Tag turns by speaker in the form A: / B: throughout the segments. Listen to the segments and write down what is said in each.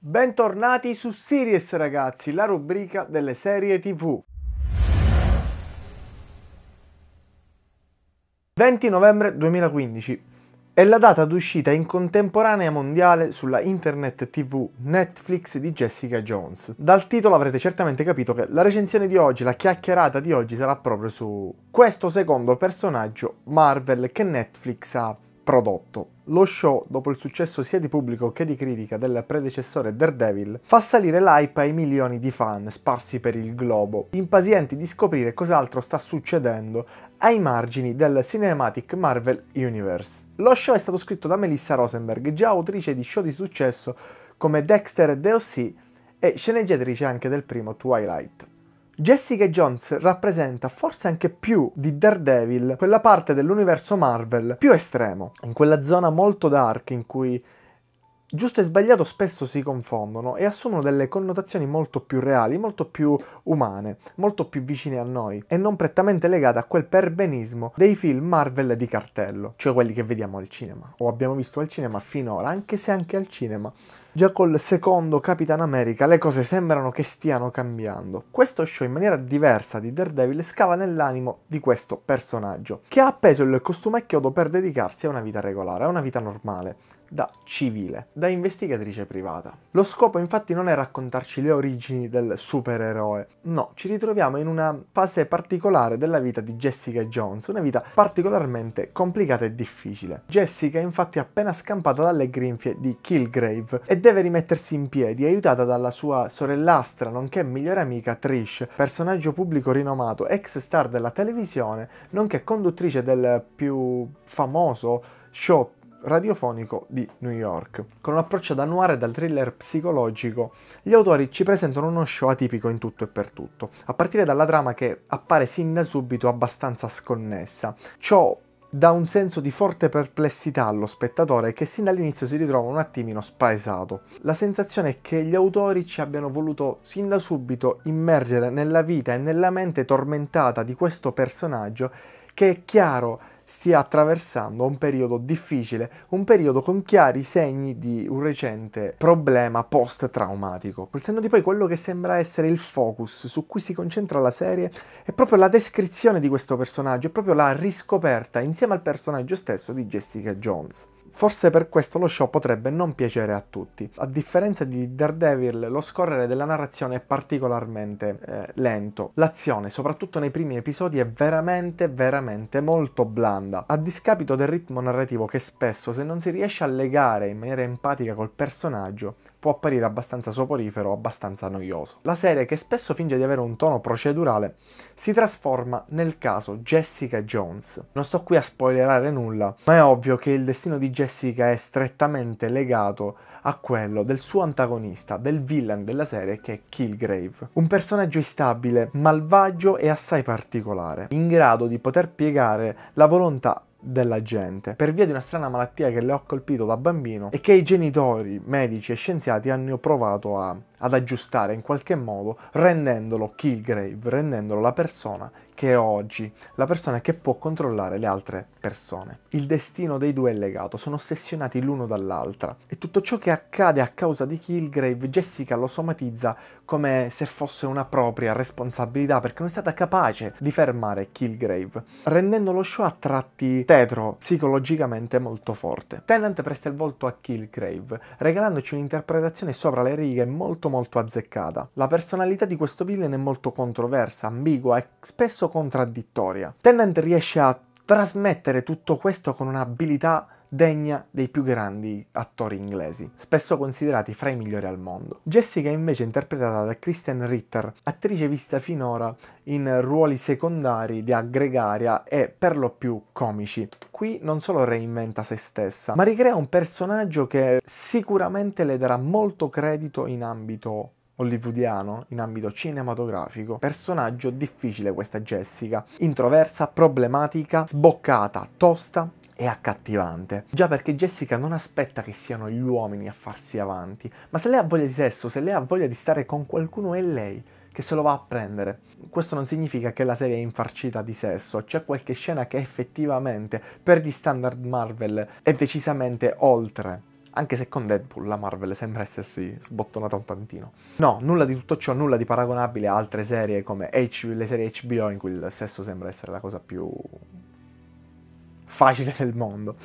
A: Bentornati su Sirius ragazzi, la rubrica delle serie tv. 20 novembre 2015 è la data d'uscita in contemporanea mondiale sulla internet tv Netflix di Jessica Jones. Dal titolo avrete certamente capito che la recensione di oggi, la chiacchierata di oggi sarà proprio su questo secondo personaggio Marvel che Netflix ha prodotto. Lo show, dopo il successo sia di pubblico che di critica del predecessore Daredevil, fa salire l'hype ai milioni di fan sparsi per il globo, impazienti di scoprire cos'altro sta succedendo ai margini del Cinematic Marvel Universe. Lo show è stato scritto da Melissa Rosenberg, già autrice di show di successo come Dexter e The DOC e sceneggiatrice anche del primo Twilight. Jessica Jones rappresenta forse anche più di Daredevil quella parte dell'universo Marvel più estremo, in quella zona molto dark in cui giusto e sbagliato spesso si confondono e assumono delle connotazioni molto più reali, molto più umane, molto più vicine a noi e non prettamente legate a quel perbenismo dei film Marvel di cartello, cioè quelli che vediamo al cinema o abbiamo visto al cinema finora, anche se anche al cinema Già col secondo Capitan America le cose sembrano che stiano cambiando. Questo show in maniera diversa di Daredevil scava nell'animo di questo personaggio, che ha appeso il costume a chiodo per dedicarsi a una vita regolare, a una vita normale, da civile, da investigatrice privata. Lo scopo infatti non è raccontarci le origini del supereroe, no, ci ritroviamo in una fase particolare della vita di Jessica Jones, una vita particolarmente complicata e difficile. Jessica infatti è appena scampata dalle grinfie di Kilgrave e e deve rimettersi in piedi, aiutata dalla sua sorellastra, nonché migliore amica Trish, personaggio pubblico rinomato, ex star della televisione, nonché conduttrice del più famoso show radiofonico di New York. Con un approccio da noir e dal thriller psicologico, gli autori ci presentano uno show atipico in tutto e per tutto, a partire dalla trama che appare sin da subito abbastanza sconnessa. Ciò dà un senso di forte perplessità allo spettatore che sin dall'inizio si ritrova un attimino spaesato. La sensazione è che gli autori ci abbiano voluto sin da subito immergere nella vita e nella mente tormentata di questo personaggio che è chiaro stia attraversando un periodo difficile, un periodo con chiari segni di un recente problema post-traumatico. Col senno di poi quello che sembra essere il focus su cui si concentra la serie è proprio la descrizione di questo personaggio, è proprio la riscoperta insieme al personaggio stesso di Jessica Jones. Forse per questo lo show potrebbe non piacere a tutti. A differenza di Daredevil, lo scorrere della narrazione è particolarmente eh, lento. L'azione, soprattutto nei primi episodi, è veramente, veramente molto blanda, a discapito del ritmo narrativo che spesso, se non si riesce a legare in maniera empatica col personaggio, può apparire abbastanza soporifero, abbastanza noioso. La serie, che spesso finge di avere un tono procedurale, si trasforma nel caso Jessica Jones. Non sto qui a spoilerare nulla, ma è ovvio che il destino di Jessica classifica è strettamente legato a quello del suo antagonista, del villain della serie che è Kilgrave. Un personaggio instabile, malvagio e assai particolare, in grado di poter piegare la volontà della gente per via di una strana malattia che le ho colpito da bambino e che i genitori, medici e scienziati hanno provato a ad aggiustare in qualche modo rendendolo Killgrave, rendendolo la persona che è oggi, la persona che può controllare le altre persone. Il destino dei due è legato, sono ossessionati l'uno dall'altra e tutto ciò che accade a causa di Killgrave Jessica lo somatizza come se fosse una propria responsabilità perché non è stata capace di fermare Killgrave, rendendo lo show a tratti tetro, psicologicamente molto forte. Tennant presta il volto a Killgrave, regalandoci un'interpretazione sopra le righe molto molto molto azzeccata. La personalità di questo villain è molto controversa, ambigua e spesso contraddittoria. Tennant riesce a trasmettere tutto questo con un'abilità degna dei più grandi attori inglesi, spesso considerati fra i migliori al mondo. Jessica è invece interpretata da Kristen Ritter, attrice vista finora in ruoli secondari di aggregaria e per lo più comici. Qui non solo reinventa se stessa, ma ricrea un personaggio che sicuramente le darà molto credito in ambito hollywoodiano in ambito cinematografico. Personaggio difficile questa Jessica, introversa, problematica, sboccata, tosta e accattivante. Già perché Jessica non aspetta che siano gli uomini a farsi avanti, ma se lei ha voglia di sesso, se lei ha voglia di stare con qualcuno è lei che se lo va a prendere. Questo non significa che la serie è infarcita di sesso, c'è qualche scena che effettivamente per gli standard Marvel è decisamente oltre anche se con Deadpool la Marvel sembra essersi sbottonata un tantino. No, nulla di tutto ciò, nulla di paragonabile a altre serie come H le serie HBO in cui il sesso sembra essere la cosa più facile del mondo.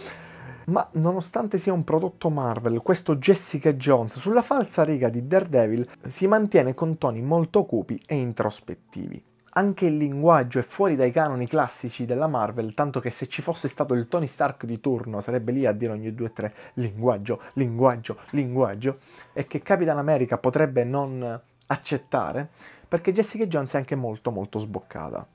A: Ma nonostante sia un prodotto Marvel, questo Jessica Jones sulla falsa riga di Daredevil si mantiene con toni molto cupi e introspettivi. Anche il linguaggio è fuori dai canoni classici della Marvel, tanto che se ci fosse stato il Tony Stark di turno sarebbe lì a dire ogni 2-3 linguaggio, linguaggio, linguaggio, e che Capitan America potrebbe non accettare, perché Jessica Jones è anche molto molto sboccata.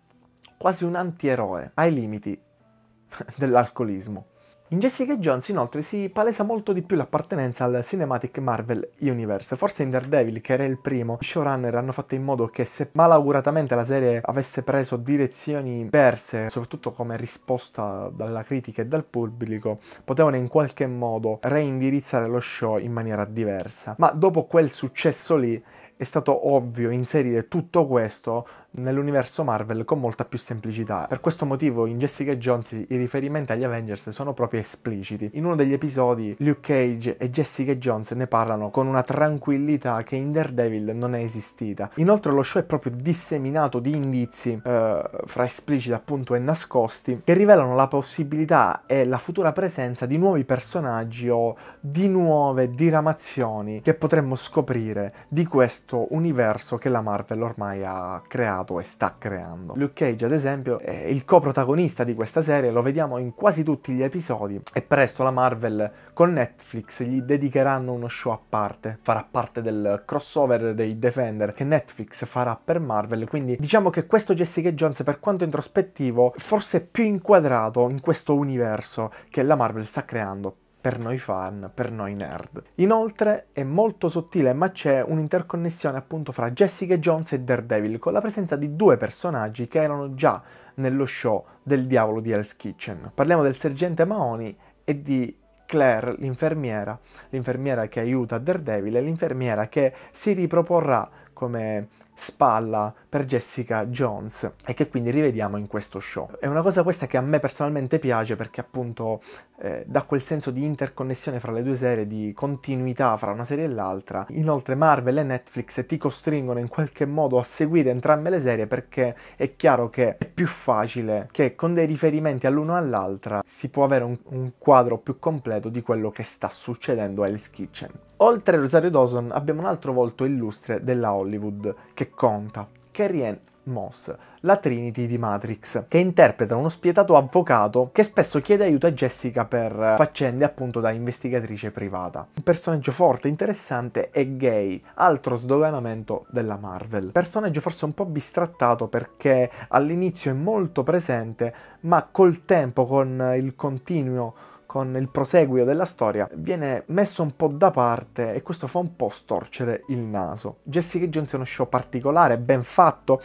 A: Quasi un antieroe, ai limiti dell'alcolismo. In Jessica Jones inoltre si palesa molto di più l'appartenenza al Cinematic Marvel Universe. Forse in Daredevil, che era il primo, i showrunner hanno fatto in modo che se malauguratamente la serie avesse preso direzioni perse, soprattutto come risposta dalla critica e dal pubblico, potevano in qualche modo reindirizzare lo show in maniera diversa. Ma dopo quel successo lì è stato ovvio inserire tutto questo nell'universo Marvel con molta più semplicità. Per questo motivo in Jessica Jones i riferimenti agli Avengers sono proprio espliciti. In uno degli episodi Luke Cage e Jessica Jones ne parlano con una tranquillità che in Daredevil non è esistita. Inoltre lo show è proprio disseminato di indizi, eh, fra espliciti appunto e nascosti, che rivelano la possibilità e la futura presenza di nuovi personaggi o di nuove diramazioni che potremmo scoprire di questo questo universo che la Marvel ormai ha creato e sta creando. Luke Cage, ad esempio, è il coprotagonista di questa serie, lo vediamo in quasi tutti gli episodi e presto la Marvel con Netflix gli dedicheranno uno show a parte, farà parte del crossover dei Defender che Netflix farà per Marvel, quindi diciamo che questo Jessica Jones per quanto introspettivo forse è più inquadrato in questo universo che la Marvel sta creando per noi fan, per noi nerd. Inoltre è molto sottile ma c'è un'interconnessione appunto fra Jessica Jones e Daredevil con la presenza di due personaggi che erano già nello show del diavolo di Hell's Kitchen. Parliamo del sergente Mahoney e di Claire, l'infermiera, l'infermiera che aiuta Daredevil e l'infermiera che si riproporrà come spalla per Jessica Jones e che quindi rivediamo in questo show. È una cosa questa che a me personalmente piace perché appunto eh, dà quel senso di interconnessione fra le due serie, di continuità fra una serie e l'altra. Inoltre Marvel e Netflix ti costringono in qualche modo a seguire entrambe le serie perché è chiaro che è più facile che con dei riferimenti all'uno all'altra si può avere un, un quadro più completo di quello che sta succedendo a Hell's Kitchen. Oltre a Rosario Dawson abbiamo un altro volto illustre della Hollywood che conta, Carrie Ann Moss, la Trinity di Matrix, che interpreta uno spietato avvocato che spesso chiede aiuto a Jessica per faccende appunto da investigatrice privata. Un personaggio forte, interessante e gay, altro sdoganamento della Marvel. Personaggio forse un po' bistrattato perché all'inizio è molto presente, ma col tempo, con il continuo con il proseguio della storia viene messo un po' da parte e questo fa un po' storcere il naso. Jessica Jones è uno show particolare, ben fatto,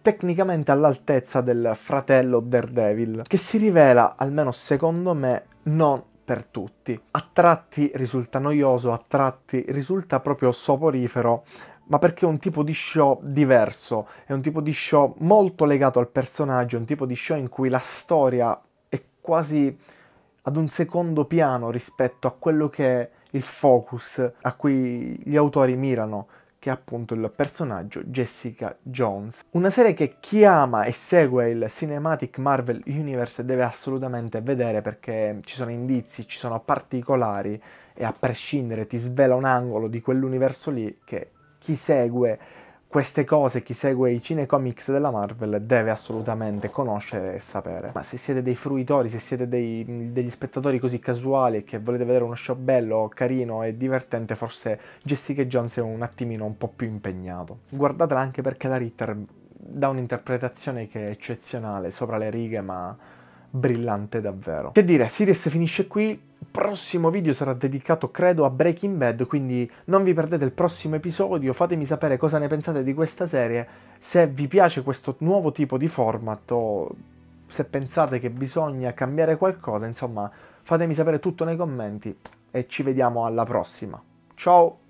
A: tecnicamente all'altezza del fratello Daredevil, che si rivela, almeno secondo me, non per tutti. A tratti risulta noioso, a tratti risulta proprio soporifero, ma perché è un tipo di show diverso, è un tipo di show molto legato al personaggio, è un tipo di show in cui la storia è quasi ad un secondo piano rispetto a quello che è il focus a cui gli autori mirano, che è appunto il personaggio Jessica Jones. Una serie che chi ama e segue il Cinematic Marvel Universe deve assolutamente vedere perché ci sono indizi, ci sono particolari e a prescindere ti svela un angolo di quell'universo lì che chi segue queste cose chi segue i cinecomics della Marvel deve assolutamente conoscere e sapere. Ma se siete dei fruitori, se siete dei, degli spettatori così casuali e che volete vedere uno show bello, carino e divertente, forse Jessica Jones è un attimino un po' più impegnato. Guardatela anche perché la Ritter dà un'interpretazione che è eccezionale, sopra le righe ma brillante davvero. Che dire, Sirius finisce qui, prossimo video sarà dedicato, credo, a Breaking Bad, quindi non vi perdete il prossimo episodio, fatemi sapere cosa ne pensate di questa serie, se vi piace questo nuovo tipo di format o se pensate che bisogna cambiare qualcosa, insomma, fatemi sapere tutto nei commenti e ci vediamo alla prossima. Ciao!